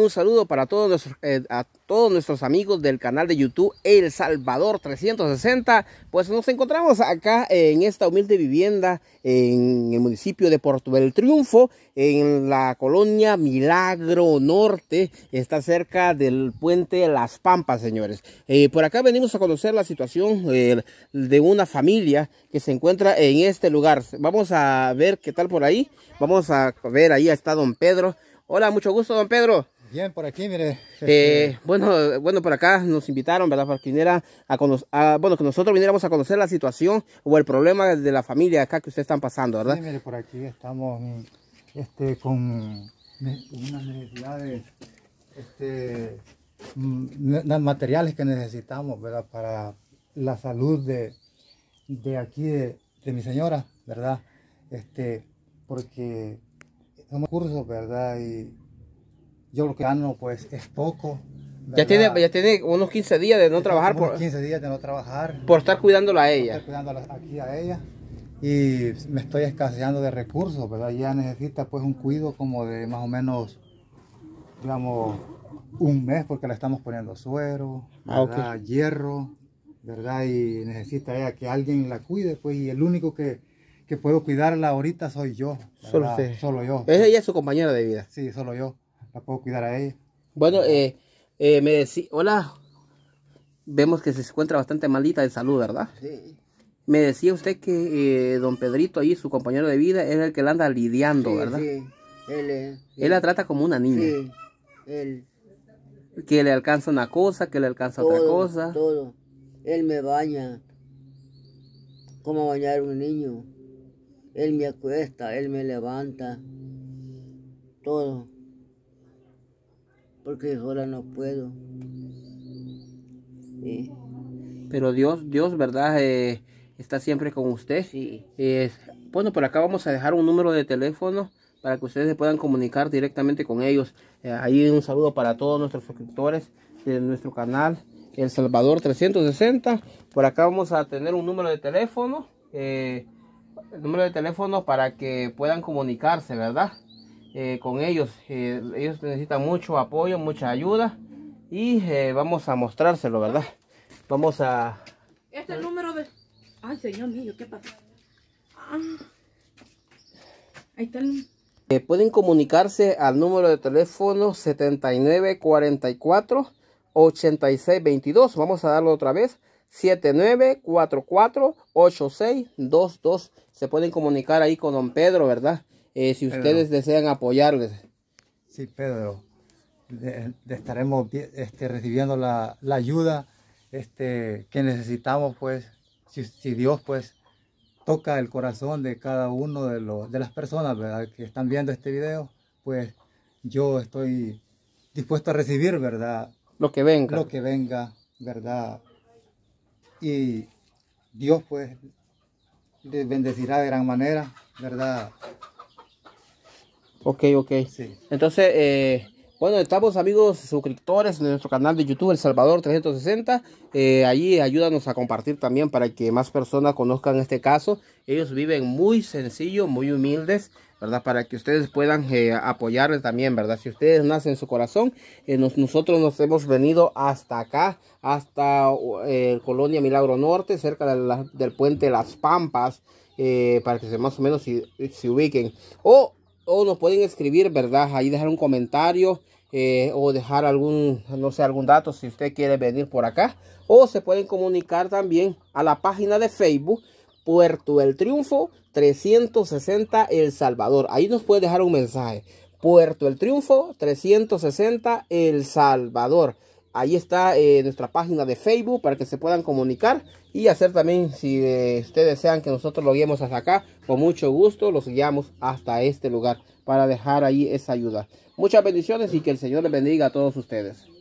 un saludo para todos nuestros, eh, a todos nuestros amigos del canal de YouTube El Salvador 360. Pues nos encontramos acá en esta humilde vivienda en el municipio de Puerto del Triunfo, en la colonia Milagro Norte. Está cerca del puente Las Pampas, señores. Eh, por acá venimos a conocer la situación eh, de una familia que se encuentra en este lugar. Vamos a ver qué tal por ahí. Vamos a ver, ahí está don Pedro. Hola, mucho gusto, don Pedro. Bien, por aquí, mire. Eh, este, bueno, bueno, por acá nos invitaron, ¿verdad? Para que a conocer, bueno, que nosotros viniéramos a conocer la situación o el problema de la familia acá que ustedes están pasando, ¿verdad? Sí, mire, por aquí estamos mm, este, con, unas necesidades, este, mm, materiales que necesitamos, ¿verdad? Para la salud de, de aquí, de, mi señora, ¿verdad? Este, porque ¿verdad? Y yo lo que gano, pues, es poco. Ya tiene, ya tiene unos 15 días de no trabajar. Por, 15 días de no trabajar. Por estar cuidándola a ella. Por cuidándola aquí a ella. Y me estoy escaseando de recursos, ¿verdad? Ya necesita, pues, un cuido como de más o menos, digamos, un mes porque le estamos poniendo suero, ah, hierro, ¿verdad? Y necesita ella que alguien la cuide, pues, y el único que que puedo cuidarla ahorita soy yo. Solo, solo yo. es ella su compañera de vida. Sí, solo yo. La puedo cuidar a ella. Bueno, eh, eh, me decía, hola, vemos que se encuentra bastante maldita de salud, ¿verdad? Sí. Me decía usted que eh, don Pedrito ahí, su compañero de vida, es el que la anda lidiando, ¿verdad? Sí, él Él la trata como una niña. Sí, él. Que le alcanza una cosa, que le alcanza otra cosa. Todo. Él me baña. Como bañar un niño. Él me acuesta, Él me levanta, todo. Porque ahora no puedo. Pero Dios, Dios, ¿verdad? Eh, está siempre con usted. Sí. Eh, bueno, por acá vamos a dejar un número de teléfono para que ustedes se puedan comunicar directamente con ellos. Eh, ahí un saludo para todos nuestros suscriptores de nuestro canal El Salvador 360. Por acá vamos a tener un número de teléfono el número de teléfono para que puedan comunicarse, ¿verdad? Eh, con ellos. Eh, ellos necesitan mucho apoyo, mucha ayuda. Y eh, vamos a mostrárselo, ¿verdad? Vamos a... Este es el número de... Ay, señor mío, ¿qué pasa? Ah. Ahí está el... pueden comunicarse al número de teléfono 7944 8622. Vamos a darlo otra vez. 79448622. Se pueden comunicar ahí con don Pedro, ¿verdad? Eh, si ustedes desean apoyarles. Sí, Pedro. estaremos este, recibiendo la, ayuda este, que necesitamos, pues, si, Dios, pues, toca el corazón de cada uno de, de las personas ¿verdad? que están viendo este video, pues yo estoy dispuesto a recibir, ¿verdad? Lo que venga. Lo que venga, ¿verdad? y Dios pues les bendecirá de gran manera, ¿verdad? Ok, ok. Sí. Entonces, eh, bueno, estamos amigos suscriptores de nuestro canal de YouTube El Salvador 360. Eh, allí ayúdanos a compartir también para que más personas conozcan este caso. Ellos viven muy sencillo, muy humildes. Para que ustedes puedan eh, apoyarles también, ¿verdad? Si ustedes nacen en su corazón, eh, nosotros nos hemos venido hasta acá, hasta eh, Colonia Milagro Norte, cerca del puente Las Pampas, eh, para que se más o menos se, se ubiquen. O, o, nos pueden escribir, ¿verdad? Ahí dejar un comentario. o dejar algún, no sé, algún dato si usted quiere venir por acá. O se pueden comunicar también a la página de Facebook Puerto el Triunfo 360 El Salvador. Ahí nos puede dejar un mensaje. Puerto el Triunfo 360 El Salvador. Ahí está eh, nuestra página de Facebook para que se puedan comunicar y hacer también, si eh, ustedes desean que nosotros lo guiemos hasta acá, con mucho gusto los guiamos hasta este lugar para dejar ahí esa ayuda. Muchas bendiciones y que el Señor les bendiga a todos ustedes.